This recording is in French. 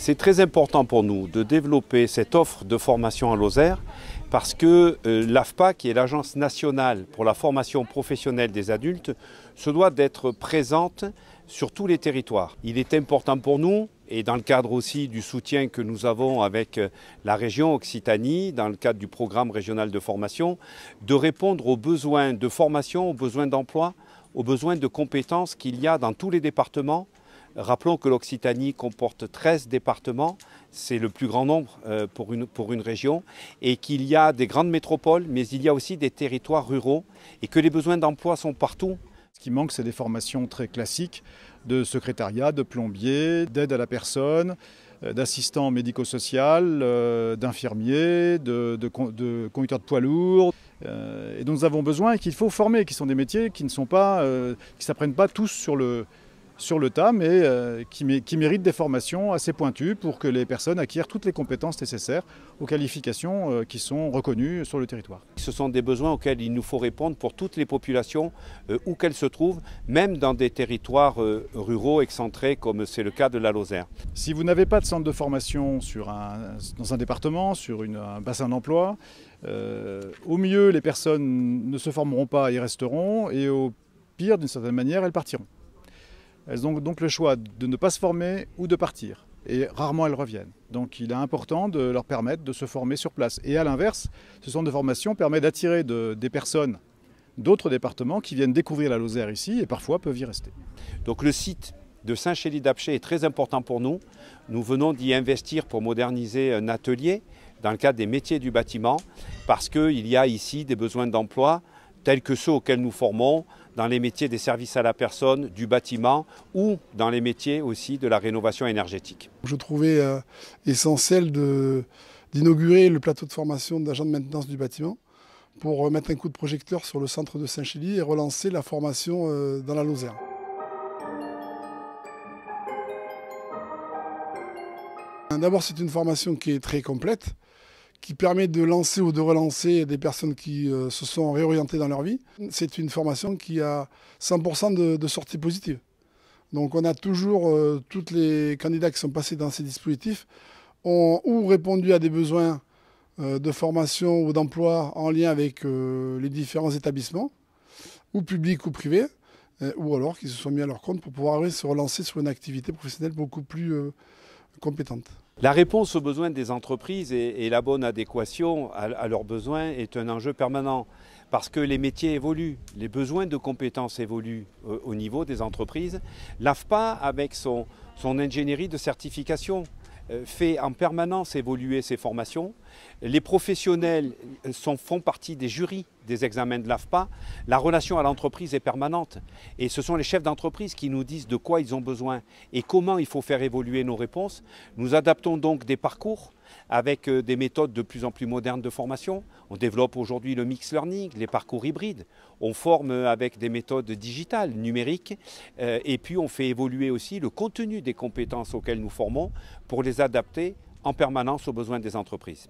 C'est très important pour nous de développer cette offre de formation à Lozère parce que euh, l'AFPA, qui est l'Agence nationale pour la formation professionnelle des adultes, se doit d'être présente sur tous les territoires. Il est important pour nous, et dans le cadre aussi du soutien que nous avons avec euh, la région Occitanie, dans le cadre du programme régional de formation, de répondre aux besoins de formation, aux besoins d'emploi, aux besoins de compétences qu'il y a dans tous les départements Rappelons que l'Occitanie comporte 13 départements, c'est le plus grand nombre euh, pour une, pour une région, et qu'il y a des grandes métropoles, mais il y a aussi des territoires ruraux, et que les besoins d'emploi sont partout. Ce qui manque, c'est des formations très classiques de secrétariat, de plombier, d'aide à la personne, euh, d'assistant médico-social, euh, d'infirmier, de, de, de de poids lourds, et dont nous avons besoin et qu'il faut former, qui sont des métiers qui ne sont pas, qui s'apprennent pas tous sur le, sur le tas, mais euh, qui, méritent des formations assez pointues pour que les personnes acquièrent toutes les compétences nécessaires aux qualifications euh, qui sont reconnues sur le territoire. Ce sont des besoins auxquels il nous faut répondre pour toutes les populations, euh, où qu'elles se trouvent, même dans des territoires ruraux excentrés comme c'est le cas de la Lozère. Si vous n'avez pas de centre de formation sur un, dans un département, sur un bassin d'emploi, au mieux les personnes ne se formeront pas, y resteront, et au pire, d'une certaine manière, elles partiront. Elles ont donc le choix de ne pas se former ou de partir. Et rarement elles reviennent. Donc il est important de leur permettre de se former sur place. Et à l'inverse, ce centre de formation permet d'attirer des personnes d'autres départements qui viennent découvrir la Lozère ici et parfois peuvent y rester. Donc le site de saint chély dapché est très important pour nous. Nous venons d'y investir pour moderniser un atelier dans le cadre des métiers du bâtiment parce qu'il y a ici des besoins d'emploi tels que ceux auxquels nous formons, dans les métiers des services à la personne, du bâtiment ou dans les métiers aussi de la rénovation énergétique. Je trouvais euh, essentiel d'inaugurer le plateau de formation d'agents de maintenance du bâtiment pour mettre un coup de projecteur sur le centre de Saint-Chély et relancer la formation euh, dans la Lozère. D'abord, c'est une formation qui est très complète, qui permet de lancer ou de relancer des personnes qui euh, se sont réorientées dans leur vie. C'est une formation qui a 100% de, sortie sorties positives. Donc on a toujours, euh, tous les candidats qui sont passés dans ces dispositifs ont ou répondu à des besoins euh, de formation ou d'emploi en lien avec les différents établissements, ou publics ou privés, ou alors qu'ils se sont mis à leur compte pour pouvoir se relancer sur une activité professionnelle beaucoup plus compétente. La réponse aux besoins des entreprises et, la bonne adéquation à, leurs besoins est un enjeu permanent parce que les métiers évoluent, les besoins de compétences évoluent euh, au niveau des entreprises. L'AFPA, avec son, ingénierie de certification, euh, fait en permanence évoluer ses formations. Les professionnels euh, font partie des jurys des examens de l'AFPA. La relation à l'entreprise est permanente. Et ce sont les chefs d'entreprise qui nous disent de quoi ils ont besoin et comment il faut faire évoluer nos réponses. Nous adaptons donc des parcours avec euh, des méthodes de plus en plus modernes de formation. On développe aujourd'hui le mix learning, les parcours hybrides. On forme euh, avec des méthodes digitales, numériques. Et puis on fait évoluer aussi le contenu des compétences auxquelles nous formons pour les adapter en permanence aux besoins des entreprises.